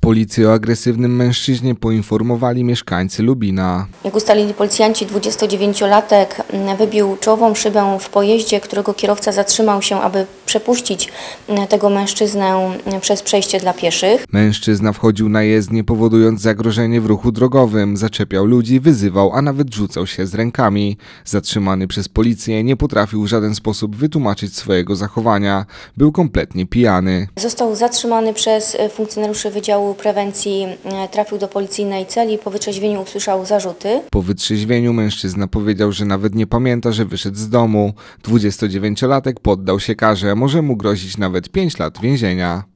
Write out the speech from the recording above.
Policję o agresywnym mężczyźnie poinformowali mieszkańcy Lubina. Jak ustalili policjanci, 29-latek wybił czołową szybę w pojeździe, którego kierowca zatrzymał się, aby przepuścić tego mężczyznę przez przejście dla pieszych. Mężczyzna wchodził na jezdnię, powodując zagrożenie w ruchu drogowym, zaczepiał ludzi, wyzywał, a nawet rzucał się z rękami. Zatrzymany przez policję nie potrafił w żaden sposób wytłumaczyć swojego zachowania. Był kompletnie pijany. Został zatrzymany przez funkcjonariuszy Wydziału Prewencji e, trafił do policyjnej celi po wytrzeźwieniu usłyszał zarzuty. Po wytrzeźwieniu mężczyzna powiedział, że nawet nie pamięta, że wyszedł z domu. 29-latek poddał się karze, może mu grozić nawet 5 lat więzienia.